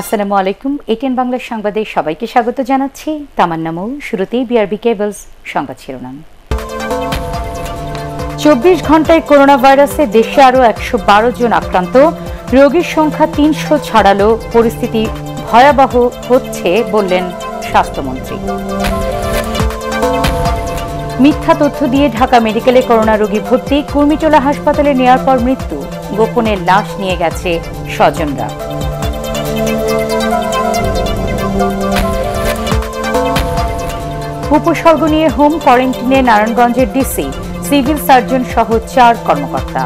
আসসালামু আলাইকুম এটিএন বাংলা সংবাদে সবাইকে স্বাগত জানাচ্ছি নামও শুরুতেই বিআরবি কেবলস সংবাদ শিরোনাম চব্বিশ ঘন্টায় করোনা ভাইরাসে দেশে আরও একশো বারো জন আক্রান্ত রোগীর সংখ্যা তিনশো ছাড়ালো পরিস্থিতি ভয়াবহ হচ্ছে বললেন স্বাস্থ্যমন্ত্রী মিথ্যা তথ্য দিয়ে ঢাকা মেডিকেলে করোনা রোগী ভর্তি কুর্মিটোলা হাসপাতালে নেওয়ার পর মৃত্যু গোপনে লাশ নিয়ে গেছে স্বজনরা উপসর্গ নিয়ে হোম কোয়ারেন্টিনে নারায়ণগঞ্জের ডিসি সিভিল সার্জন সহ চার কর্মকর্তা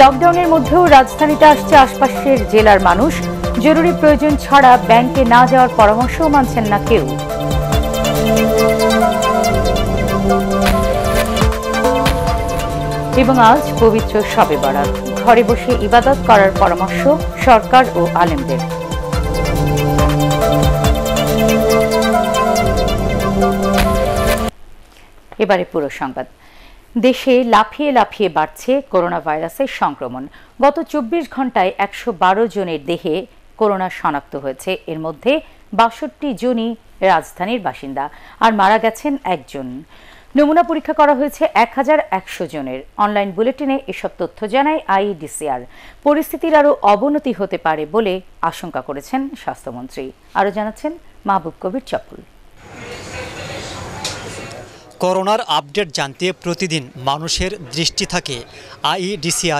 লকডাউনের মধ্যেও রাজধানীতে আসছে আশপাশের জেলার মানুষ জরুরি প্রয়োজন ছাড়া ব্যাংকে না যাওয়ার পরামর্শও মানছেন না কেউ এবং আজ পবিত্র সবে বরাত ঘরে বসে ইবাদত করার পরামর্শ সরকার ও আলেমদের এবারে পুরো সংবাদ দেশে লাফিয়ে লাফিয়ে বাড়ছে করোনা ভাইরাসের সংক্রমণ গত চব্বিশ ঘন্টায় একশো জনের দেহে করোনা শনাক্ত হয়েছে এর মধ্যে বাষট্টি জনই রাজধানীর বাসিন্দা আর মারা গেছেন একজন নমুনা পরীক্ষা করা হয়েছে এক হাজার একশো জনের অনলাইন বুলেটিনে এসব তথ্য জানায় আইডিসিআর পরিস্থিতির আরও অবনতি হতে পারে বলে আশঙ্কা করেছেন স্বাস্থ্যমন্ত্রী আরও জানাচ্ছেন মাহবুব কবির চপল করোনার আপডেট জানতে প্রতিদিন মানুষের দৃষ্টি থাকে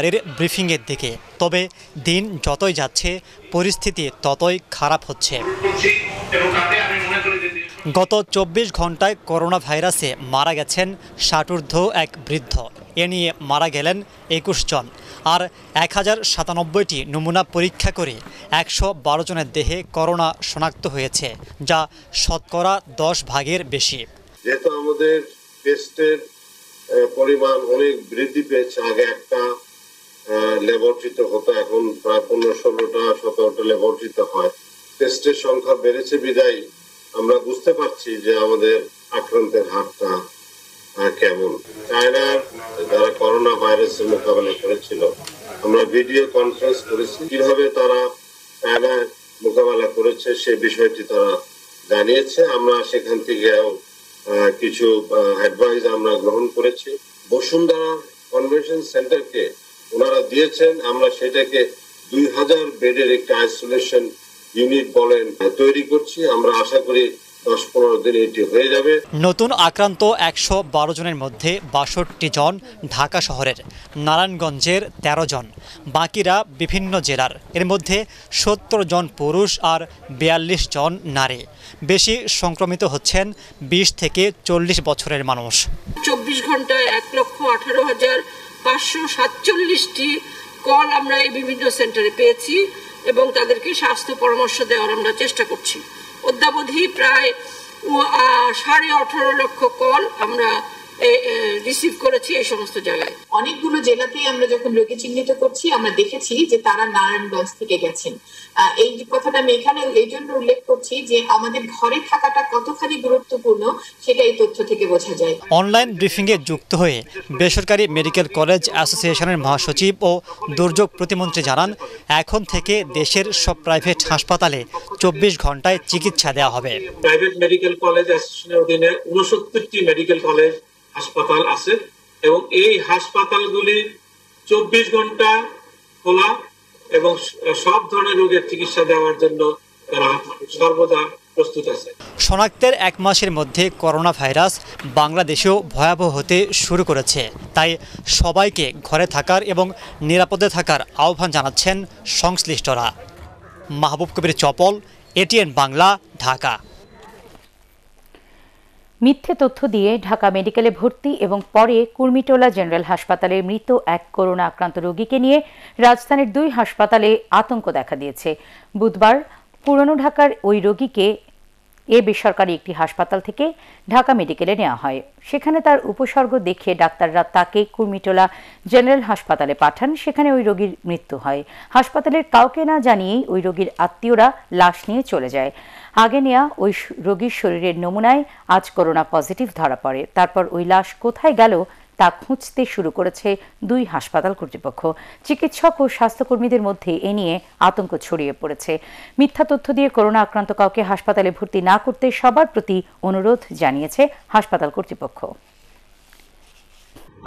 এর ব্রিফিংয়ের দিকে তবে দিন যতই যাচ্ছে পরিস্থিতি ততই খারাপ হচ্ছে গত চব্বিশ ঘন্টায় করোনা ভাইরাসে মারা গেছেন ষাটুর্ধ এক বৃদ্ধ এ নিয়ে মারা গেলেন একুশ জন আর এক হাজার সাতানব্বইটি নমুনা পরীক্ষা করে একশো বারো জনের দেহে করোনা শনাক্ত হয়েছে যা শতকরা দশ ভাগের বেশি যেহেতু আমাদের টেস্টের পরিমাণ অনেক বৃদ্ধি পেয়েছে আগে একটা ল্যাবরেটরিতে হতো এখন প্রায় পনেরো ষোলোটা সতেরোটা হয় টেস্টের সংখ্যা বেড়েছে বিদায় আমরা বুঝতে পারছি যে আমাদের আক্রান্তের হারটা কেমন চায়নার যারা করোনা ভাইরাসের মোকাবেলা করেছিল আমরা ভিডিও কনফারেন্স করেছি কিভাবে তারা চায়নার মোকাবেলা করেছে সে বিষয়টি তারা জানিয়েছে আমরা সেখান থেকেও কিছু অ্যাডভাইস আমরা গ্রহণ করেছি বসুন্ধরা কনভেনশন সেন্টারকে ওনারা দিয়েছেন আমরা সেটাকে দুই হাজার বেডের একটা আইসোলেশন ইউনিট বলেন তৈরি করছি আমরা আশা করি নতুন আক্রান্ত একশো বারো জনের মধ্যে বাষট্টি জন ঢাকা শহরের নারায়ণগঞ্জের ১৩ জন বাকিরা বিভিন্ন জেলার এর মধ্যে সত্তর জন পুরুষ আর বিয়াল্লিশ জন নারী বেশি সংক্রমিত হচ্ছেন ২০ থেকে চল্লিশ বছরের মানুষ চব্বিশ ঘন্টায় এক লক্ষ আঠারো হাজার পাঁচশো সাতচল্লিশটি কল আমরা এই বিভিন্ন সেন্টারে পেয়েছি এবং তাদেরকে স্বাস্থ্য পরামর্শ দেওয়ার আমরা চেষ্টা করছি অদ্যাবধি প্রায় সাড়ে আঠারো লক্ষ কল আমরা রিসিভ করেছি এই সমস্ত জায়গায় অনেকগুলো জেলাতেই আমরা যখন রোগী চিহ্নিত করছি আমরা দেখেছি যে তারা নারায়ণগঞ্জ থেকে গেছেন এই কথাটা আমি এখানে এই জন্য উল্লেখ করছি যে আমাদের ঘরে থাকাটা কতখানি গুরুত্বপূর্ণ সেটা এই তথ্য থেকে বোঝা যায় অনলাইন ব্রিফিং এ যুক্ত হয়ে বেসরকারি মেডিকেল কলেজ অ্যাসোসিয়েশনের মহাসচিব ও দুর্যোগ প্রতিমন্ত্রী জানান এখন থেকে দেশের সব প্রাইভেট হাসপাতালে চব্বিশ ঘন্টায় চিকিৎসা দেওয়া হবে প্রাইভেট মেডিকেল কলেজ অ্যাসোসিয়েশনের অধীনে উনসত্তরটি মেডিকেল কলেজ হাসপাতাল আছে এবং এই হাসপাতালগুলি চব্বিশ ঘন্টা খোলা এবং সব ধরনের রোগের চিকিৎসা দেওয়ার জন্য তারা সর্বদা প্রস্তুত আছে শনাক্তের এক মাসের মধ্যে করোনা ভাইরাস বাংলাদেশেও ভয়াবহ হতে শুরু করেছে তাই সবাইকে ঘরে থাকার এবং নিরাপদে থাকার আহ্বান জানাচ্ছেন সংশ্লিষ্টরা মাহবুব কবির চপল এটিএন বাংলা ঢাকা মিথ্যে তথ্য দিয়ে ঢাকা মেডিকেলে ভর্তি এবং পরে কুর্মিটোলা জেনারেল হাসপাতালে মৃত এক করোনা আক্রান্ত রোগীকে নিয়ে রাজধানীর দুই হাসপাতালে আতঙ্ক দেখা দিয়েছে বুধবার পুরনো ঢাকার ওই রোগীকে এ বেসরকারি একটি হাসপাতাল থেকে ঢাকা মেডিকেলে নেওয়া হয় সেখানে তার উপসর্গ দেখে ডাক্তাররা তাকে কুর্মিটোলা জেনারেল হাসপাতালে পাঠান সেখানে ওই রোগীর মৃত্যু হয় হাসপাতালের কাউকে না জানিয়েই ওই রোগীর আত্মীয়রা লাশ নিয়ে চলে যায় আগে নেয়া ওই রোগীর শরীরের নমুনায় আজ করোনা পজিটিভ ধরা পড়ে তারপর ওই লাশ কোথায় গেল তা খুঁজতে শুরু করেছে দুই হাসপাতাল কর্তৃপক্ষ চিকিৎসক ও স্বাস্থ্যকর্মীদের মধ্যে এ নিয়ে আতঙ্ক ছড়িয়ে পড়েছে মিথ্যা তথ্য দিয়ে করোনা আক্রান্ত কাউকে হাসপাতালে ভর্তি না করতে সবার প্রতি অনুরোধ জানিয়েছে হাসপাতাল কর্তৃপক্ষ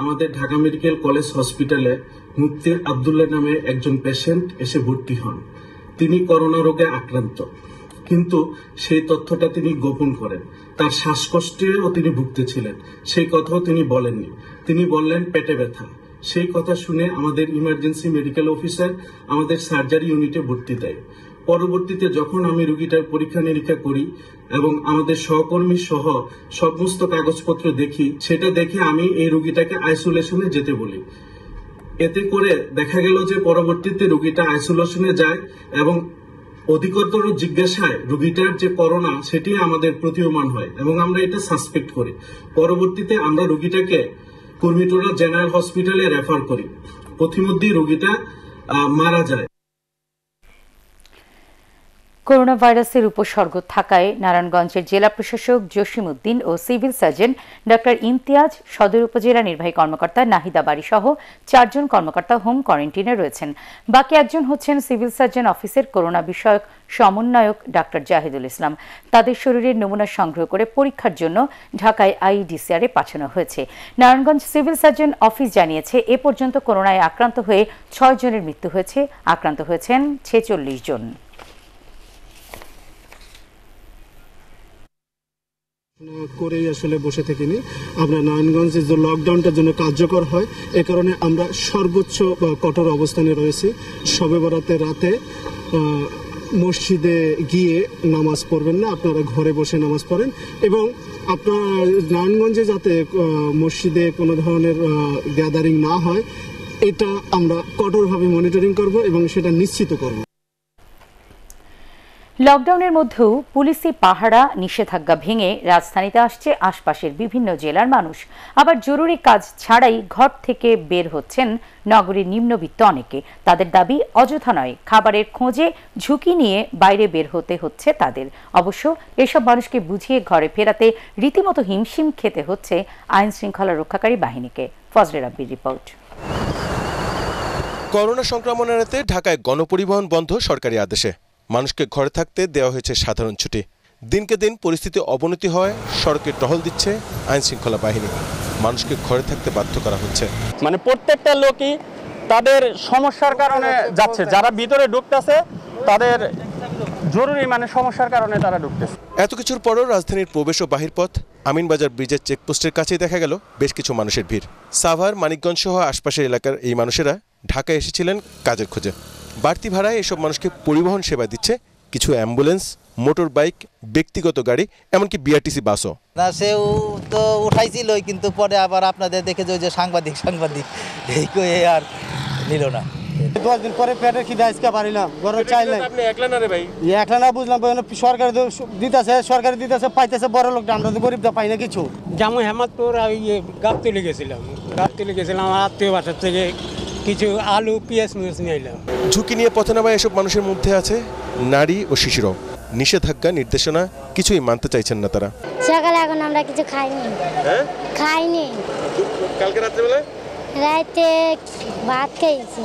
আমাদের ঢাকা মেডিকেল কলেজ হসপিটালে মুক্তির আবদুল্লাহ নামে একজন পেশেন্ট এসে ভর্তি হন তিনি করোনা রোগে আক্রান্ত কিন্তু সেই তথ্যটা তিনি গোপন করেন তার শ্বাসকষ্টেও তিনি ভুগতেছিলেন সেই কথাও তিনি বলেননি তিনি বললেন পেটে ব্যথা সেই কথা শুনে আমাদের ইমার্জেন্সি মেডিকেল অফিসার আমাদের সার্জারি ইউনিটে ভর্তি দেয় পরবর্তীতে যখন আমি রুগীটার পরীক্ষা নিরীক্ষা করি এবং আমাদের সহকর্মী সহ সমস্ত কাগজপত্র দেখি সেটা দেখে আমি এই রুগীটাকে আইসোলেশনে যেতে বলি এতে করে দেখা গেল যে পরবর্তীতে রুগীটা আইসোলেশনে যায় এবং অধিকতর জিজ্ঞাসায় রোগীটার যে করোনা সেটি আমাদের প্রতীয়মান হয় এবং আমরা এটা সাসপেক্ট করি পরবর্তীতে আমরা রোগীটাকে কুর্মিটোলা জেনারেল হসপিটালে রেফার করি প্রতিমধ্যেই রোগীটা মারা যায় করোনা ভাইরাসের উপসর্গ থাকায় নারায়ণগঞ্জের জেলা প্রশাসক জসিম উদ্দিন ও সিভিল সার্জন ডক্টর ইমতিয়াজ সদর উপজেলা নির্বাহী কর্মকর্তা নাহিদা বাড়ি সহ চারজন কর্মকর্তা হোম কোয়ারেন্টিনে রয়েছেন বাকি একজন হচ্ছেন সিভিল সার্জন অফিসের করোনা বিষয়ক সমন্বয়ক ডাক্তার জাহিদুল ইসলাম তাদের শরীরের নমুনা সংগ্রহ করে পরীক্ষার জন্য ঢাকায় এ পাঠানো হয়েছে নারায়ণগঞ্জ সিভিল সার্জন অফিস জানিয়েছে এ পর্যন্ত করোনায় আক্রান্ত হয়ে ছয় জনের মৃত্যু হয়েছে আক্রান্ত হয়েছেন ছেচল্লিশ জন করেই আসলে বসে থাকিনি আমরা নারায়ণগঞ্জে যে লকডাউনটার জন্য কার্যকর হয় এ কারণে আমরা সর্বোচ্চ কঠোর অবস্থানে রয়েছি সবে বরাতে রাতে মসজিদে গিয়ে নামাজ পড়বেন না আপনারা ঘরে বসে নামাজ পড়েন এবং আপনার নারায়ণগঞ্জে যাতে মসজিদে কোনো ধরনের গ্যাদারিং না হয় এটা আমরা কঠোরভাবে মনিটরিং করব এবং সেটা নিশ্চিত করব লকডাউনের মধ্যেও পুলিশি পাহারা নিষেধাজ্ঞা ভেঙে রাজধানীতে আসছে আশপাশের বিভিন্ন জেলার মানুষ আবার জরুরি কাজ ছাড়াই ঘর থেকে বের হচ্ছেন নগরীর নিম্নবিত্ত অনেকে তাদের দাবি অযথা নয় খাবারের খোঁজে ঝুঁকি নিয়ে বাইরে বের হতে হচ্ছে তাদের অবশ্য এসব মানুষকে বুঝিয়ে ঘরে ফেরাতে রীতিমতো হিমশিম খেতে হচ্ছে আইন শৃঙ্খলা রক্ষাকারী বাহিনীকে ফজলে রাব্বির রিপোর্ট করোনা সংক্রমণ এড়াতে ঢাকায় গণপরিবহন বন্ধ সরকারি আদেশে মানুষকে ঘরে থাকতে দেওয়া হয়েছে সাধারণ ছুটি দিনকে দিন পরিস্থিতি অবনতি হয় সড়কে টহল দিচ্ছে আইনশৃঙ্খলা বাহিনী মানুষকে ঘরে থাকতে বাধ্য করা হচ্ছে মানে প্রত্যেকটা লোকই তাদের সমস্যার কারণে যাচ্ছে যারা ভিতরে ঢুকতেছে তাদের জরুরি মানে সমস্যার কারণে তারা ঢুকতেছে এত কিছুর পরও রাজধানীর প্রবেশ ও বাহির পথ আমিনবাজার ব্রিজের চেকপোস্টের কাছেই দেখা গেল বেশ কিছু মানুষের ভিড় সাভার মানিকগঞ্জ সহ আশপাশের এলাকার এই মানুষেরা ঢাকায় এসেছিলেন কাজের খোঁজে বাড়তি ভাড়ায় এসব মানুষকে পরিবহন সেবা দিচ্ছে কিছু অ্যাম্বুলেন্স মোটর বাইক ব্যক্তিগত গাড়ি এমনকি বিআরটিসি বাসও না সেও তো উঠাইছিলই কিন্তু পরে আবার আপনাদের দেখে যে সাংবাদিক সাংবাদিক এই কয়ে আর নিল না পরে একলা না বুঝলাম সরকার সরকার দিতেছে পাইতেছে তো পাই না কিছু যেমন হেমাত তোর গেছিলাম গেছিলাম আত্মীয় বাসার থেকে কিছু আলু পেঁয়াজ মিয়াজ নিয়ে এলাম ঝুঁকি নিয়ে পথে নামায় এসব মানুষের মধ্যে আছে নারী ও শিশুরাও নিষেধাজ্ঞা নির্দেশনা কিছুই মানতে চাইছেন না তারা সকালে এখন আমরা কিছু খাইনি হ্যাঁ? খাইনি কালকে বলে রাতে ভাত খেয়েছি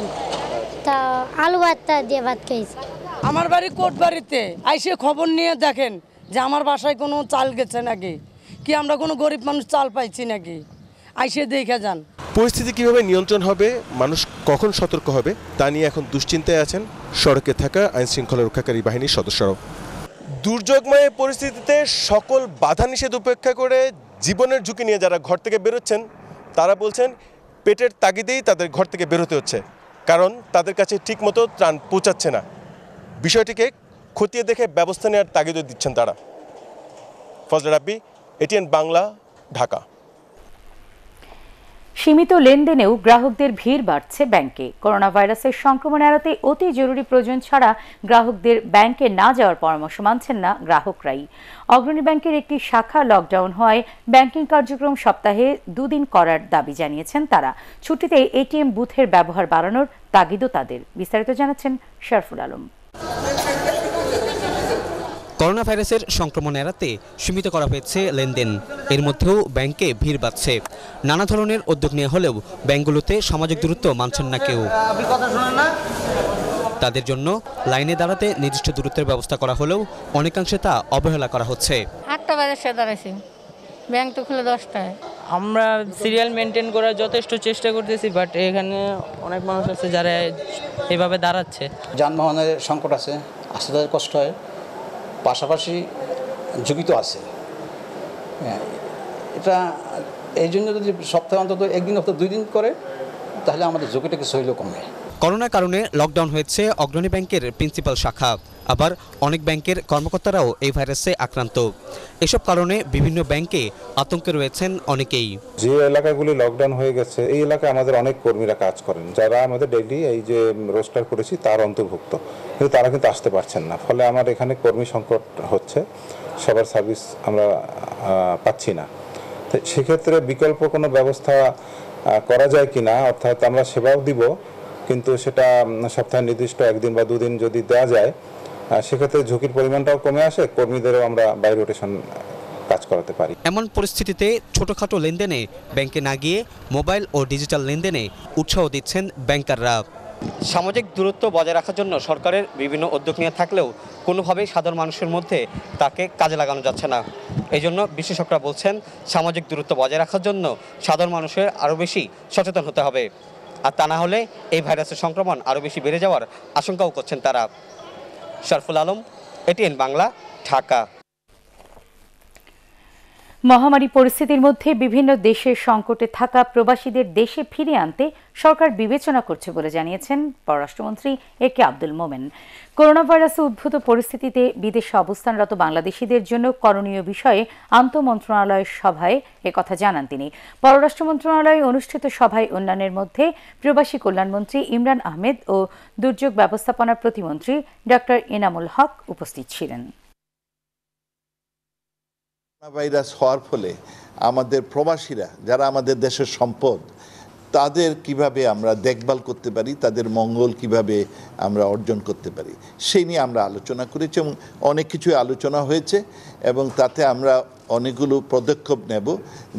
তা আলু ভাতটা দিয়ে ভাত খেয়েছি আমার বাড়ি কোটবাড়িতে আইসে খবর নিয়ে দেখেন যে আমার বাসায় কোনো চাল গেছে নাকি কি আমরা কোনো গরিব মানুষ চাল পাইছি নাকি আইসে দেখে যান পরিস্থিতি কিভাবে নিয়ন্ত্রণ হবে মানুষ কখন সতর্ক হবে তা নিয়ে এখন দুশ্চিন্তায় আছেন সড়কে থাকা আইন শৃঙ্খলা রক্ষাকারী বাহিনীর সদস্যরাও দুর্যোগময় পরিস্থিতিতে সকল বাধা নিষেধ উপেক্ষা করে জীবনের ঝুঁকি নিয়ে যারা ঘর থেকে বেরোচ্ছেন তারা বলছেন পেটের তাগিদেই তাদের ঘর থেকে বেরোতে হচ্ছে কারণ তাদের কাছে ঠিকমতো ত্রাণ পৌঁছাচ্ছে না বিষয়টিকে খতিয়ে দেখে ব্যবস্থা নেওয়ার তাগিদও দিচ্ছেন তারা ফজল রাব্বি এটিএন বাংলা ঢাকা সীমিত লেনদেনেও গ্রাহকদের ভিড় বাড়ছে ব্যাংকে করোনা ভাইরাসের সংক্রমণ এড়াতে অতি জরুরি প্রয়োজন ছাড়া গ্রাহকদের ব্যাংকে না যাওয়ার পরামর্শ মানছেন না গ্রাহকরাই অগ্রণী ব্যাংকের একটি শাখা লকডাউন হওয়ায় ব্যাংকিং কার্যক্রম সপ্তাহে দুদিন করার দাবি জানিয়েছেন তারা ছুটিতে এটিএম বুথের ব্যবহার বাড়ানোর তাগিদও তাদের বিস্তারিত জানাচ্ছেন শরফুল আলম করোনা ভাইরাসের সংক্রমণ এড়াতে সীমিত করা হয়েছে লেনদেন এর মধ্যেও ব্যাংকে ভিড় বাড়ছে নানা ধরনের উদ্যোগ নেওয়া হলেও ব্যাংকগুলোতে সামাজিক দূরত্ব মানছেন না কেউ তাদের জন্য লাইনে দাঁড়াতে নির্দিষ্ট দূরত্বের ব্যবস্থা করা হলেও অনেকাংশে তা অবহেলা করা হচ্ছে আটটা সে দাঁড়াইছি ব্যাংক তো খুলে দশটায় আমরা সিরিয়াল মেনটেন করার যথেষ্ট চেষ্টা করতেছি বাট এখানে অনেক মানুষ আছে যারা এভাবে দাঁড়াচ্ছে যানবাহনের সংকট আছে আস্তে কষ্ট হয় পাশাপাশি জীবিত আছে হ্যাঁ, এটা এই জন্য যদি সপ্তাহে অন্তত একদিন অন্তত দুই দিন করে তাহলে আমাদের ঝুঁকিটাকে সহিল কমে করোনার কারণে লকডাউন হয়েছে অগ্রণী ব্যাংকের প্রিন্সিপাল শাখা আবার অনেক ব্যাংকের কর্মকর্তারাও এই ভাইরাসে আক্রান্ত এসব কারণে বিভিন্ন ব্যাংকে আতঙ্কে রয়েছেন অনেকেই যে এলাকাগুলি লকডাউন হয়ে গেছে এই এলাকায় আমাদের অনেক কর্মীরা কাজ করেন যারা আমাদের ডেইলি এই যে রোস্টার করেছি তার অন্তর্ভুক্ত কিন্তু তারা কিন্তু আসতে পারছেন না ফলে আমার এখানে কর্মী সংকট হচ্ছে সবার সার্ভিস আমরা পাচ্ছি না সেক্ষেত্রে বিকল্প কোনো ব্যবস্থা করা যায় কি না অর্থাৎ আমরা সেবাও দিব কিন্তু সেটা সপ্তাহে নির্দিষ্ট একদিন বা দুদিন যদি দেওয়া যায় সেক্ষেত্রে ঝুঁকির পরিমাণটাও কমে আসে কর্মীদেরও আমরা বাই রোটেশন কাজ করাতে পারি এমন পরিস্থিতিতে ছোটখাটো লেনদেনে ব্যাংকে না গিয়ে মোবাইল ও ডিজিটাল লেনদেনে উৎসাহ দিচ্ছেন ব্যাংকাররা সামাজিক দূরত্ব বজায় রাখার জন্য সরকারের বিভিন্ন উদ্যোগ নিয়ে থাকলেও কোনোভাবেই সাধারণ মানুষের মধ্যে তাকে কাজে লাগানো যাচ্ছে না এই জন্য বিশেষজ্ঞরা বলছেন সামাজিক দূরত্ব বজায় রাখার জন্য সাধারণ মানুষের আরও বেশি সচেতন হতে হবে আর তা না হলে এই ভাইরাসের সংক্রমণ আরও বেশি বেড়ে যাওয়ার আশঙ্কাও করছেন তারা শরফুল আলম এটিএন বাংলা ঢাকা মহামারী পরিস্থিতির মধ্যে বিভিন্ন দেশের সংকটে থাকা প্রবাসীদের দেশে ফিরে আনতে সরকার বিবেচনা করছে বলে জানিয়েছেন পররাষ্ট্রমন্ত্রী এ কে আব্দুল মোমেন করোনা ভাইরাসে উদ্ভূত পরিস্থিতিতে বিদেশে অবস্থানরত বাংলাদেশিদের জন্য করণীয় বিষয়ে আন্তঃমন্ত্রণালয়ের সভায় একথা জানান তিনি পররাষ্ট্র মন্ত্রণালয়ে অনুষ্ঠিত সভায় অন্যান্যের মধ্যে প্রবাসী কল্যাণমন্ত্রী ইমরান আহমেদ ও দুর্যোগ ব্যবস্থাপনা প্রতিমন্ত্রী ডক্টর এনামুল হক উপস্থিত ছিলেন করোনা ভাইরাস হওয়ার ফলে আমাদের প্রবাসীরা যারা আমাদের দেশের সম্পদ তাদের কিভাবে আমরা দেখভাল করতে পারি তাদের মঙ্গল কিভাবে আমরা অর্জন করতে পারি সেই নিয়ে আমরা আলোচনা করেছি এবং অনেক কিছুই আলোচনা হয়েছে এবং তাতে আমরা অনেকগুলো পদক্ষেপ নেব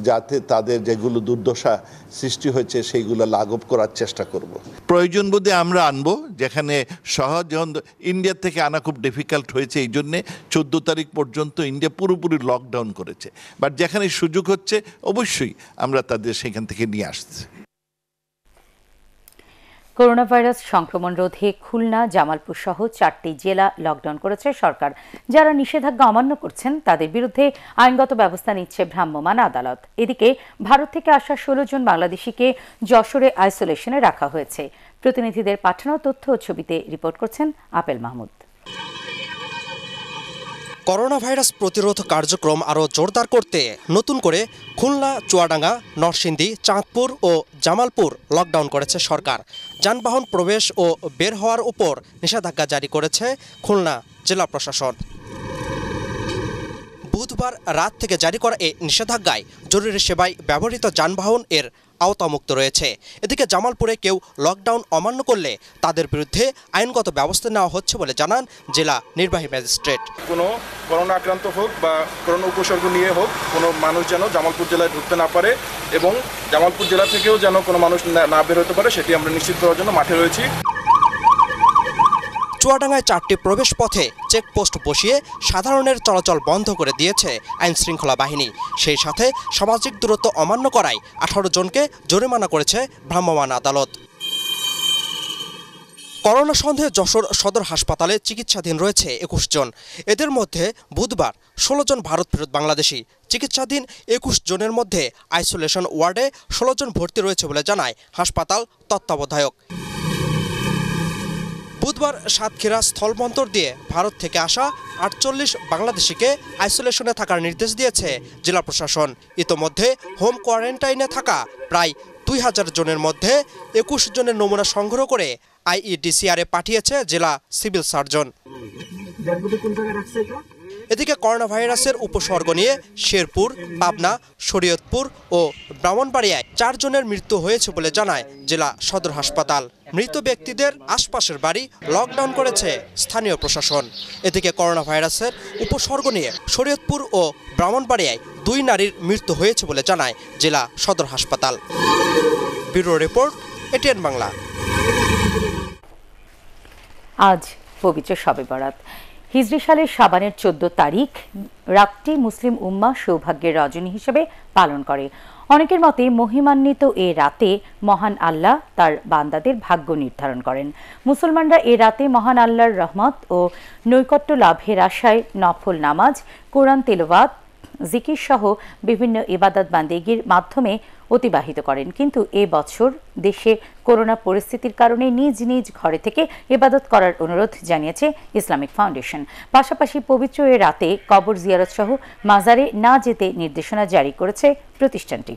যাতে তাদের যেগুলো দুর্দশা সৃষ্টি হয়েছে সেইগুলো লাঘব করার চেষ্টা করব। প্রয়োজন বোধে আমরা আনব যেখানে সহজ ইন্ডিয়া থেকে আনা খুব ডিফিকাল্ট হয়েছে এই জন্যে চোদ্দ তারিখ পর্যন্ত ইন্ডিয়া পুরোপুরি লকডাউন করেছে বাট যেখানে সুযোগ হচ্ছে অবশ্যই আমরা তাদের সেখান থেকে নিয়ে আসছি করোনা ভাইরাস সংক্রমণ রোধে খুলনা জামালপুর সহ চারটি জেলা লকডাউন করেছে সরকার যারা নিষেধাজ্ঞা অমান্য করছেন তাদের বিরুদ্ধে আইনগত ব্যবস্থা নিচ্ছে ভ্রাম্যমাণ আদালত এদিকে ভারত থেকে আসা ষোলো জন বাংলাদেশিকে যশোরে আইসোলেশনে রাখা হয়েছে প্রতিনিধিদের পাঠানো তথ্য ও ছবিতে রিপোর্ট করছেন আপেল মাহমুদ করোনা ভাইরাস প্রতিরোধ কার্যক্রম আরও জোরদার করতে নতুন করে খুলনা চুয়াডাঙ্গা নরসিংদী চাঁদপুর ও জামালপুর লকডাউন করেছে সরকার যানবাহন প্রবেশ ও বের হওয়ার উপর নিষেধাজ্ঞা জারি করেছে খুলনা জেলা প্রশাসন বুধবার রাত থেকে জারি করা এই নিষেধাজ্ঞায় জরুরি সেবায় ব্যবহৃত যানবাহন এর আওতামুক্ত রয়েছে এদিকে জামালপুরে কেউ লকডাউন অমান্য করলে তাদের বিরুদ্ধে আইনগত ব্যবস্থা নেওয়া হচ্ছে বলে জানান জেলা নির্বাহী ম্যাজিস্ট্রেট কোনো করোনা আক্রান্ত হোক বা করোনা উপসর্গ নিয়ে হোক কোনো মানুষ যেন জামালপুর জেলায় ঢুকতে না পারে এবং জামালপুর জেলা থেকেও যেন কোনো মানুষ না বের হতে পারে সেটি আমরা নিশ্চিত করার জন্য মাঠে রয়েছি চুয়াডাঙ্গায় চারটি প্রবেশ পথে চেকপোস্ট বসিয়ে সাধারণের চলাচল বন্ধ করে দিয়েছে আইন শৃঙ্খলা বাহিনী সেই সাথে সামাজিক দূরত্ব অমান্য করায় আঠারো জনকে জরিমানা করেছে ভ্রাম্যমান আদালত করোনা সন্দেহে যশোর সদর হাসপাতালে চিকিৎসাধীন রয়েছে একুশ জন এদের মধ্যে বুধবার ষোলো জন ভারত ফেরত বাংলাদেশি চিকিৎসাধীন একুশ জনের মধ্যে আইসোলেশন ওয়ার্ডে ষোলো জন ভর্তি রয়েছে বলে জানায় হাসপাতাল তত্ত্বাবধায়ক বুধবার সাতক্ষীরা স্থলবন্দর দিয়ে ভারত থেকে আসা আটচল্লিশ বাংলাদেশিকে আইসোলেশনে থাকার নির্দেশ দিয়েছে জেলা প্রশাসন ইতোমধ্যে হোম কোয়ারেন্টাইনে থাকা প্রায় দুই হাজার জনের মধ্যে একুশ জনের নমুনা সংগ্রহ করে আইইডিসিআরে পাঠিয়েছে জেলা সিভিল সার্জন এদিকে করোনা ভাইরাসের উপসর্গ নিয়ে শেরপুর পাবনা শরীয়তপুর ও ব্রাহ্মণবাড়িয়ায় চারজনের মৃত্যু হয়েছে বলে জানায় জেলা সদর হাসপাতাল মৃত ব্যক্তিদের আশপাশের বাড়ি লকডাউন করেছে স্থানীয় প্রশাসন এদিকে করোনা ভাইরাসের উপসর্গ নিয়ে শরীয়তপুর ও ব্রাহ্মণবাড়িয়ায় দুই নারীর মৃত্যু হয়েছে বলে জানায় জেলা সদর হাসপাতাল ব্যুরো রিপোর্ট এটিএন বাংলা আজ পবিত্র সবে বরাত হিজরি সালের সাবানের চোদ্দ তারিখ রাতটি মুসলিম উম্মা সৌভাগ্যের রজনী হিসেবে পালন করে অনেকের মতে মহিমান্বিত এ রাতে মহান আল্লাহ তার বান্দাদের ভাগ্য নির্ধারণ করেন মুসলমানরা এ রাতে মহান আল্লাহর রহমত ও নৈকট্য লাভের আশায় নফল নামাজ কোরআন তেলবাদ জিকির সহ বিভিন্ন ইবাদত বান্দিগির মাধ্যমে অতিবাহিত করেন কিন্তু এ বছর দেশে করোনা পরিস্থিতির কারণে নিজ নিজ ঘরে থেকে এবাদত করার অনুরোধ জানিয়েছে ইসলামিক ফাউন্ডেশন পাশাপাশি পবিত্র এ রাতে কবর জিয়ারত সহ মাজারে না যেতে নির্দেশনা জারি করেছে প্রতিষ্ঠানটি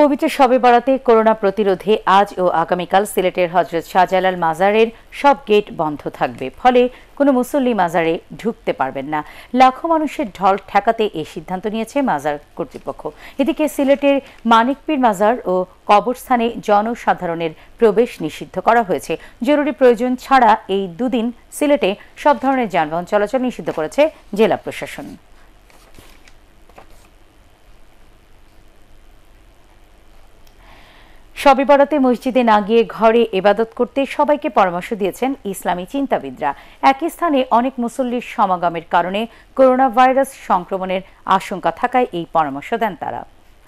পবিত্র সবে বরাতে করোনা প্রতিরোধে আজ ও আগামীকাল সিলেটের হজরত শাহজালাল মাজারের সব গেট বন্ধ থাকবে ফলে কোনো মুসল্লি মাজারে ঢুকতে পারবেন না লাখো মানুষের ঢল ঠেকাতে এই সিদ্ধান্ত নিয়েছে মাজার কর্তৃপক্ষ এদিকে সিলেটের মানিকপীর মাজার ও কবরস্থানে জনসাধারণের প্রবেশ নিষিদ্ধ করা হয়েছে জরুরি প্রয়োজন ছাড়া এই দুদিন সিলেটে সব ধরনের যানবাহন চলাচল নিষিদ্ধ করেছে জেলা প্রশাসন সবে বরাতে মসজিদে না গিয়ে ঘরে এবাদত করতে সবাইকে পরামর্শ দিয়েছেন ইসলামী চিন্তাবিদরা একই স্থানে অনেক মুসল্লির সমাগমের কারণে করোনা ভাইরাস সংক্রমণের আশঙ্কা থাকায় এই পরামর্শ দেন তারা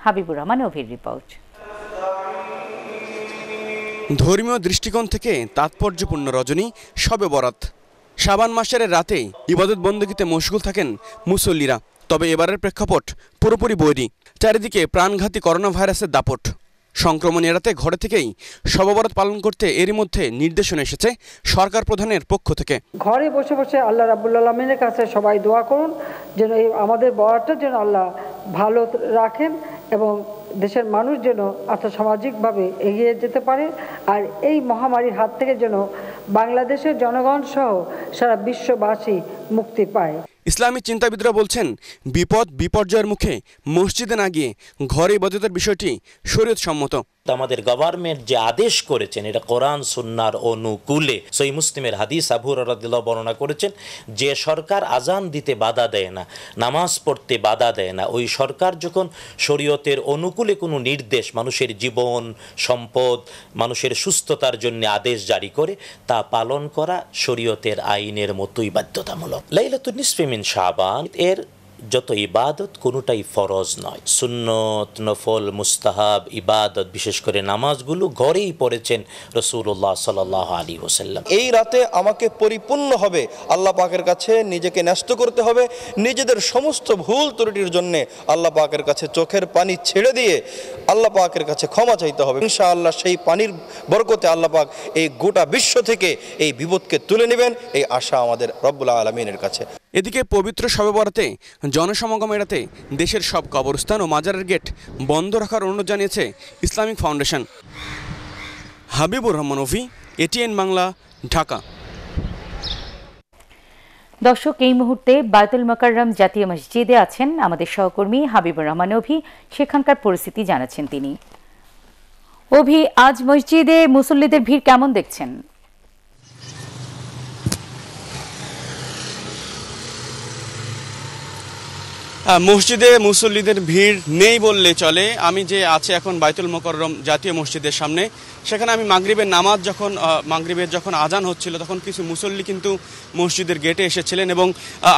হাবিবুর রহমান অভির রিপোর্ট ধর্মীয় দৃষ্টিকোণ থেকে তাৎপর্যপূর্ণ রজনী সবে বরাত শাবান মাসের রাতে ইবাদত বন্দীতে মশগুল থাকেন মুসল্লিরা তবে এবারের প্রেক্ষাপট পুরোপুরি বৈরী চারিদিকে প্রাণঘাতী করোনা ভাইরাসের দাপট সংক্রমণ এড়াতে ঘরে থেকেই সববরত পালন করতে এরই মধ্যে নির্দেশনা এসেছে সরকার প্রধানের পক্ষ থেকে ঘরে বসে বসে আল্লাহ রাবুল আলমিনের কাছে সবাই দোয়া করুন যেন এই আমাদের বরাতটা যেন আল্লাহ ভালো রাখেন এবং দেশের মানুষ যেন আর্থসামাজিকভাবে এগিয়ে যেতে পারে আর এই মহামারীর হাত থেকে যেন বাংলাদেশের জনগণ সহ সারা বিশ্ববাসী মুক্তি পায় ইসলামী চিন্তাবিদরা বলছেন বিপদ বিপর্যয়ের মুখে মসজিদে না গিয়ে ঘরে বদতের বিষয়টি শরীয়ত সম্মত আমাদের গভর্নমেন্ট যে আদেশ করেছেন এটা কোরআন সুন্নার অনুকূলে সই মুসলিমের হাদিস আবুর বর্ণনা করেছেন যে সরকার আজান দিতে বাধা দেয় না নামাজ পড়তে বাধা দেয় না ওই সরকার যখন শরীয়তের অনুকূলে কোনো নির্দেশ মানুষের জীবন সম্পদ মানুষের সুস্থতার জন্য আদেশ জারি করে তা পালন করা শরীয়তের আইনের মতোই বাধ্যতামূলক লাইলাতুল নিসফিমিন শাহবান এর যত ইবাদত কোনোটাই ফরজ নয় সুন্নত নফল মুস্তাহাব ইবাদত বিশেষ করে নামাজগুলো ঘরেই পড়েছেন রসুল্লাহ সাল আলী হোসাল্লাম এই রাতে আমাকে পরিপূর্ণ হবে আল্লাহ পাকের কাছে নিজেকে ন্যস্ত করতে হবে নিজেদের সমস্ত ভুল ত্রুটির জন্যে আল্লাহ পাকের কাছে চোখের পানি ছেড়ে দিয়ে আল্লাহ পাকের কাছে ক্ষমা চাইতে হবে ইনশা আল্লাহ সেই পানির বরকতে আল্লাহ পাক এই গোটা বিশ্ব থেকে এই বিপদকে তুলে নেবেন এই আশা আমাদের রব্বুল আলমিনের কাছে এদিকে পবিত্র সবে বরাতে জনসমাগম এড়াতে দেশের সব কবরস্থান ও মাজারের গেট বন্ধ রাখার অনুরোধ জানিয়েছে Islamic foundation Habibur Rahman Ofi ATN Bangla Dhaka দর্শক এই মুহূর্তে বায়তুল মকাররম জাতীয় মসজিদে আছেন আমাদের সহকর্মী হাবিবুর রহমান অভি সেখানকার পরিস্থিতি জানাচ্ছেন তিনি অভি আজ মসজিদে মুসল্লিদের ভিড় কেমন দেখছেন হ্যাঁ, মসজিদে মুসল্লিদের ভিড় নেই বললে চলে আমি যে আছে এখন বাইতুল মোকররম জাতীয় মসজিদের সামনে সেখানে আমি মাগরীবের নামাজ যখন মাগরীবের যখন আজান হচ্ছিল তখন কিছু মুসল্লি কিন্তু মসজিদের গেটে এসেছিলেন এবং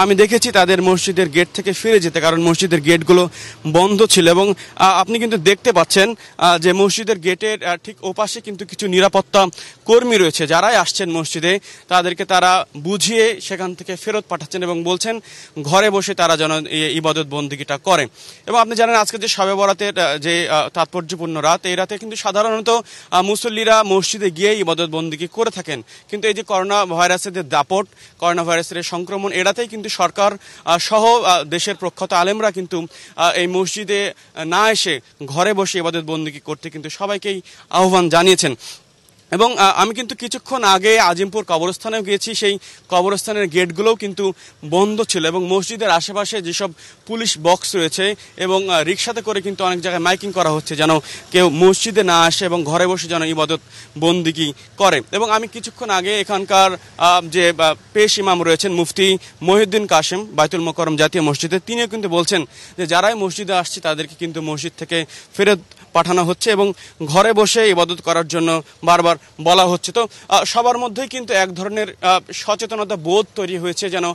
আমি দেখেছি তাদের মসজিদের গেট থেকে ফিরে যেতে কারণ মসজিদের গেটগুলো বন্ধ ছিল এবং আপনি কিন্তু দেখতে পাচ্ছেন যে মসজিদের গেটের ঠিক ওপাশে কিন্তু কিছু নিরাপত্তা কর্মী রয়েছে যারাই আসছেন মসজিদে তাদেরকে তারা বুঝিয়ে সেখান থেকে ফেরত পাঠাচ্ছেন এবং বলছেন ঘরে বসে তারা যেন ইবাদ ইবাদত বন্দিগিটা করেন এবং আপনি জানেন আজকে যে সবে বরাতের যে তাৎপর্যপূর্ণ রাত এই রাতে কিন্তু সাধারণত মুসল্লিরা মসজিদে গিয়ে ইবাদত বন্দিগি করে থাকেন কিন্তু এই যে করোনা ভাইরাসের যে দাপট করোনা ভাইরাসের সংক্রমণ এড়াতেই কিন্তু সরকার সহ দেশের প্রখ্যাত আলেমরা কিন্তু এই মসজিদে না এসে ঘরে বসে ইবাদত বন্দিগি করতে কিন্তু সবাইকেই আহ্বান জানিয়েছেন এবং আমি কিন্তু কিছুক্ষণ আগে আজিমপুর কবরস্থানেও গিয়েছি সেই কবরস্থানের গেটগুলোও কিন্তু বন্ধ ছিল এবং মসজিদের আশেপাশে যেসব পুলিশ বক্স রয়েছে এবং রিক্সাতে করে কিন্তু অনেক জায়গায় মাইকিং করা হচ্ছে যেন কেউ মসজিদে না আসে এবং ঘরে বসে যেন ইবাদত বন্দিগি করে এবং আমি কিছুক্ষণ আগে এখানকার যে পেশ ইমাম রয়েছেন মুফতি মহিউদ্দিন কাশেম বাইতুল মোকরম জাতীয় মসজিদে তিনিও কিন্তু বলছেন যে যারাই মসজিদে আসছে তাদেরকে কিন্তু মসজিদ থেকে ফেরত পাঠানো হচ্ছে এবং ঘরে বসে ইবাদত করার জন্য বারবার বলা হচ্ছে তো সবার মধ্যেই কিন্তু এক ধরনের সচেতনতা বোধ তৈরি হয়েছে যেন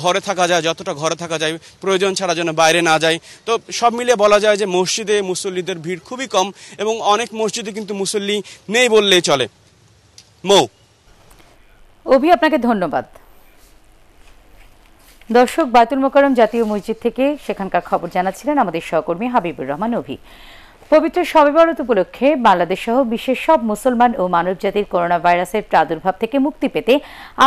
ঘরে থাকা যায় যতটা ঘরে থাকা যায় প্রয়োজন ছাড়া যেন বাইরে না যায় তো সব মিলিয়ে বলা যায় যে মসজিদে মুসল্লিদের ভিড় খুবই কম এবং অনেক মসজিদে কিন্তু মুসল্লি নেই বললেই চলে মৌ অভি আপনাকে ধন্যবাদ দর্শক বায়তুল মোকারম জাতীয় মসজিদ থেকে সেখানকার খবর জানাচ্ছিলেন আমাদের সহকর্মী হাবিবুর রহমান অভি পবিত্র সবেবরত উপলক্ষে বাংলাদেশ সহ বিশ্বের সব মুসলমান ও মানবজাতির করোনা ভাইরাসের প্রাদুর্ভাব থেকে মুক্তি পেতে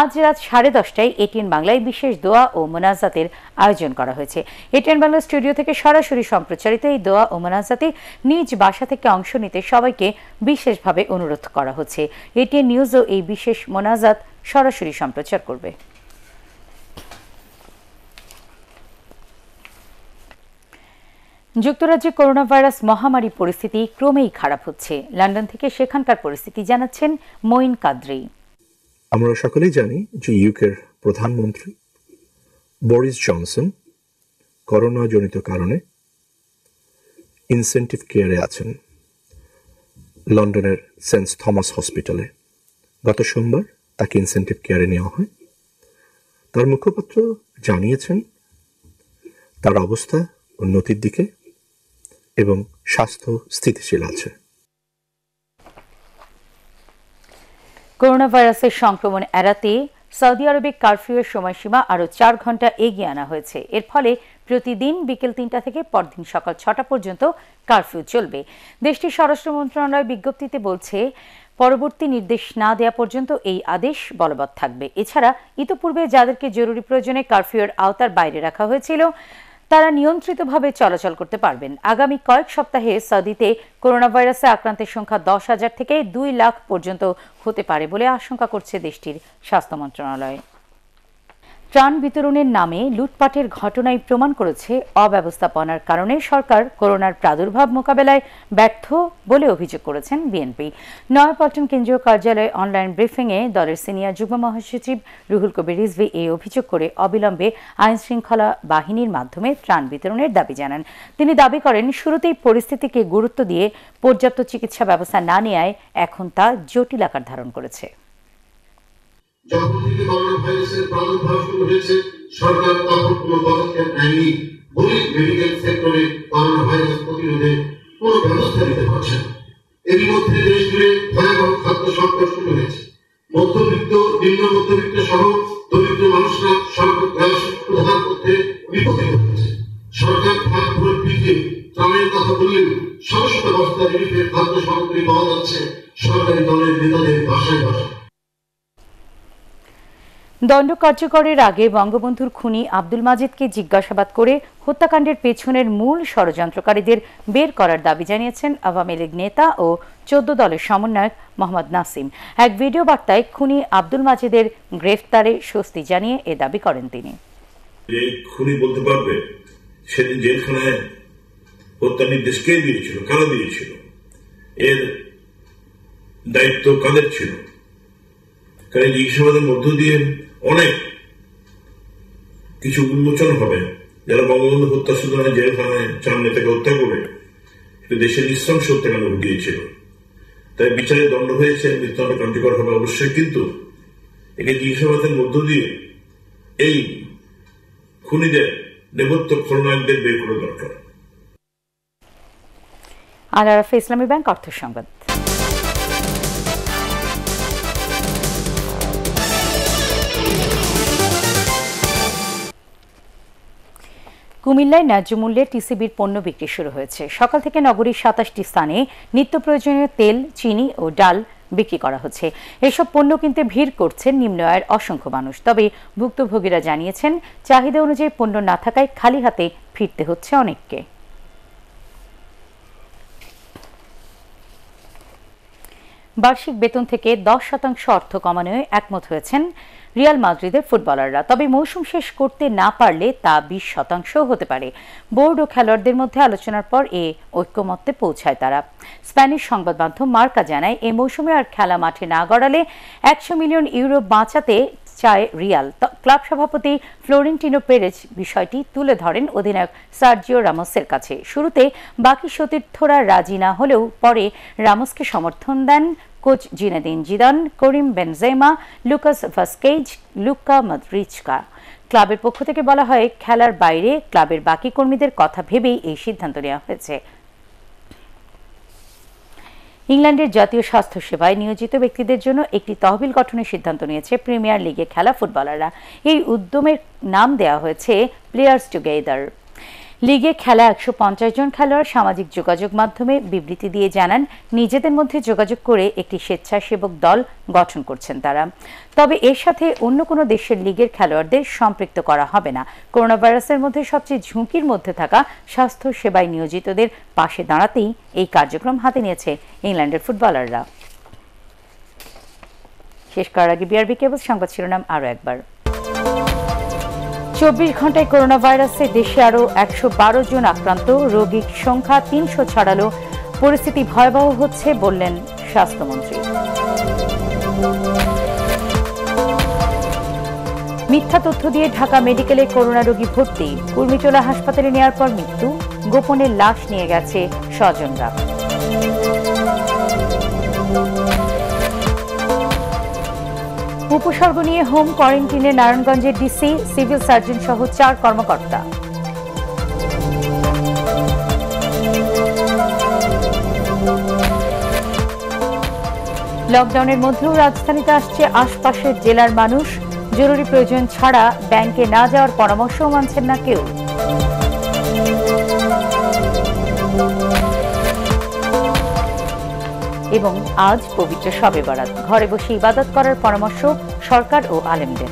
আজ রাত সাড়ে দশটায় এটিএন বাংলায় বিশেষ দোয়া ও মোনাজাতের আয়োজন করা হয়েছে এটিএন বাংলা স্টুডিও থেকে সরাসরি সম্প্রচারিত এই দোয়া ও মোনাজাতে নিজ বাসা থেকে অংশ নিতে সবাইকে বিশেষভাবে অনুরোধ করা হচ্ছে এটিএন নিউজও এই বিশেষ মোনাজাত সরাসরি সম্প্রচার করবে যুক্তরাজ্যে করোনা ভাইরাস মহামারী পরিস্থিতি ক্রমেই খারাপ হচ্ছে লন্ডন থেকে সেখানকার পরিস্থিতি জানাচ্ছেন মঈন কাদ্রি আমরা সকলেই জানি যে ইউকের প্রধানমন্ত্রী বরিস জনসন করোনাজনিত কারণে ইনসেন্টিভ কেয়ারে আছেন লন্ডনের সেন্ট থমাস হসপিটালে গত সোমবার তাকে ইনসেন্টিভ কেয়ারে নেওয়া হয় তার মুখপাত্র জানিয়েছেন তার অবস্থা উন্নতির দিকে এবং স্বাস্থ্য স্থিতিশীল আছে করোনা ভাইরাসের সংক্রমণ এড়াতে সৌদি আরবে কারফিউয়ের সময়সীমা আরও চার ঘন্টা এগিয়ে আনা হয়েছে এর ফলে প্রতিদিন বিকেল তিনটা থেকে পরদিন সকাল ছটা পর্যন্ত কারফিউ চলবে দেশটির স্বরাষ্ট্র মন্ত্রণালয় বিজ্ঞপ্তিতে বলছে পরবর্তী নির্দেশ না দেয়া পর্যন্ত এই আদেশ বলবৎ থাকবে এছাড়া ইতিপূর্বে যাদেরকে জরুরি প্রয়োজনে কারফিউয়ের আওতার বাইরে রাখা হয়েছিল তারা নিয়ন্ত্রিতভাবে চলাচল করতে পারবেন আগামী কয়েক সপ্তাহে সৌদিতে করোনা ভাইরাসে আক্রান্তের সংখ্যা দশ হাজার থেকে দুই লাখ পর্যন্ত হতে পারে বলে আশঙ্কা করছে দেশটির স্বাস্থ্য মন্ত্রণালয় ত্রাণ বিতরণের নামে লুটপাটের ঘটনাই প্রমাণ করেছে অব্যবস্থাপনার কারণে সরকার করোনার প্রাদুর্ভাব মোকাবেলায় ব্যর্থ বলে অভিযোগ করেছেন বিএনপি নয়াপল্টন কেন্দ্রীয় কার্যালয়ে অনলাইন ব্রিফিংয়ে দলের সিনিয়র যুগ্ম মহাসচিব রুহুল কবির রিজভি এই অভিযোগ করে অবিলম্বে আইন শৃঙ্খলা বাহিনীর মাধ্যমে ত্রাণ বিতরণের দাবি জানান তিনি দাবি করেন শুরুতেই পরিস্থিতিকে গুরুত্ব দিয়ে পর্যাপ্ত চিকিৎসা ব্যবস্থা না নেওয়ায় এখন তা জটিল আকার ধারণ করেছে দরিদ্র মানুষরা সরকার ব্যবসা প্রধান করতে বিপদে পড়েছে সরকার ভাগ ভরে বৃদ্ধি ত্রাণের কথা বললেন সমস্ত খাদ্য সামগ্রী পাওয়া যাচ্ছে সরকারি দলের নেতাদের বাসায় বাসায় দণ্ড কার্যকরের আগে বঙ্গবন্ধুর খুনি আব্দুল মাজিদকে জিজ্ঞাসাবাদ করে হত্যাকাণ্ডের পেছনের মূল ষড়যন্ত্রকারীদের বের করার দাবি জানিয়েছেন আওয়ামী লীগ নেতা ও চোদ্দ দলের সমন্বয়ক মোহাম্মদ নাসিম এক ভিডিও বার্তায় খুনি আব্দুল মাজেদের গ্রেফতারে স্বস্তি জানিয়ে এ দাবি করেন তিনি খুনি বলতে পারবে সেদিন হত্যা দিয়েছিল কারা দিয়েছিল এর দায়িত্ব কাদের ছিল কারণ জিজ্ঞাসাবাদের মধ্য দিয়ে অনেক কিছু উন্মোচন হবে যারা বঙ্গবন্ধু হত্যা জেল জেলখানে চার নেতাকে হত্যা করে সেটা দেশের নিঃশ্রম সত্যাকাণ্ড ঘটিয়েছিল তাই বিচারে দণ্ড হয়েছে মৃত্যুদণ্ড কার্যকর হবে অবশ্যই কিন্তু একে জিজ্ঞাসাবাদের মধ্য দিয়ে এই খুনিদের নেপথ্য খলনায়কদের বের করা দরকার আর আরাফে ইসলামী ব্যাংক অর্থ সংবাদ কুমিল্লায় ন্যায্য মূল্যে টিসিবির পণ্য বিক্রি শুরু হয়েছে সকাল থেকে নগরীর সাতাশটি স্থানে নিত্য প্রয়োজনীয় তেল চিনি ও ডাল বিক্রি করা হচ্ছে এসব পণ্য কিনতে ভিড় করছেন নিম্ন আয়ের অসংখ্য মানুষ তবে ভুক্তভোগীরা জানিয়েছেন চাহিদা অনুযায়ী পণ্য না থাকায় খালি হাতে ফিরতে হচ্ছে অনেককে বার্ষিক বেতন থেকে দশ শতাংশ অর্থ কমানোয় একমত হয়েছেন রিয়াল মাদ্রিদের ফুটবলাররা তবে মৌসুম শেষ করতে না পারলে তা বিশ শতাংশ হতে পারে বোর্ড ও খেলোয়াড়দের মধ্যে আলোচনার পর এ ঐক্যমত্যে পৌঁছায় তারা স্প্যানিশ সংবাদ মাধ্যম মার্কা জানায় এ মৌসুমে আর খেলা মাঠে না গড়ালে একশো মিলিয়ন ইউরো বাঁচাতে চায় রিয়াল ক্লাব সভাপতি ফ্লোরেন্টিনো পেরেজ বিষয়টি তুলে ধরেন অধিনায়ক সার্জিও রামোসের কাছে শুরুতে বাকি সতীর্থরা রাজি না হলেও পরে রামোসকে সমর্থন দেন coach Zinedine Zidane Karim Benzema Lucas Vazquez Luka মাদ্রিচকা ক্লাবের পক্ষ থেকে বলা হয় খেলার বাইরে ক্লাবের বাকি কর্মীদের কথা ভেবেই এই সিদ্ধান্ত নেওয়া হয়েছে ইংল্যান্ডের জাতীয় স্বাস্থ্য সেবায় নিয়োজিত ব্যক্তিদের জন্য একটি তহবিল গঠনের সিদ্ধান্ত নিয়েছে প্রিমিয়ার লিগে খেলা ফুটবলাররা এই উদ্যমের নাম দেওয়া হয়েছে প্লেয়ার্স টুগেদার লিগে খেলা একশো জন খেলোয়াড় সামাজিক যোগাযোগ মাধ্যমে বিবৃতি দিয়ে জানান নিজেদের মধ্যে যোগাযোগ করে একটি স্বেচ্ছাসেবক দল গঠন করছেন তারা তবে এর সাথে অন্য কোনো দেশের লিগের খেলোয়াড়দের সম্পৃক্ত করা হবে না করোনা ভাইরাসের মধ্যে সবচেয়ে ঝুঁকির মধ্যে থাকা স্বাস্থ্য সেবায় নিয়োজিতদের পাশে দাঁড়াতেই এই কার্যক্রম হাতে নিয়েছে ইংল্যান্ডের ফুটবলাররা শেষ করার আগে বিআরবি কেবল সংবাদ শিরোনাম আরও একবার চব্বিশ ঘন্টায় করোনা ভাইরাসে দেশে আরও একশো জন আক্রান্ত রোগীর সংখ্যা তিনশো ছাড়ালো পরিস্থিতি ভয়াবহ হচ্ছে বললেন স্বাস্থ্যমন্ত্রী মিথ্যা তথ্য দিয়ে ঢাকা মেডিকেলে করোনা রোগী ভর্তি কুর্মিটোলা হাসপাতালে নেওয়ার পর মৃত্যু গোপনে লাশ নিয়ে গেছে স্বজনরা উপসর্গ নিয়ে হোম কোয়ারেন্টিনে নারায়ণগঞ্জের ডিসি সিভিল সার্জন সহ চার কর্মকর্তা লকডাউনের মধ্যেও রাজধানীতে আসছে আশপাশের জেলার মানুষ জরুরি প্রয়োজন ছাড়া ব্যাংকে না যাওয়ার পরামর্শও মানছেন না কেউ এবং আজ পবিত্র সবে বরাত ঘরে বসে ইবাদত করার পরামর্শ সরকার ও আলেমদের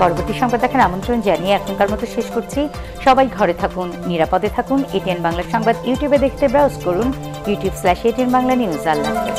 পরবর্তী সংবাদ দেখেন আমন্ত্রণ জানিয়ে এখনকার মতো শেষ করছি সবাই ঘরে থাকুন নিরাপদে থাকুন এটিএন বাংলা সংবাদ ইউটিউবে দেখতে ব্রাউজ করুন YouTube slash ATN Bangla news আল্লাহ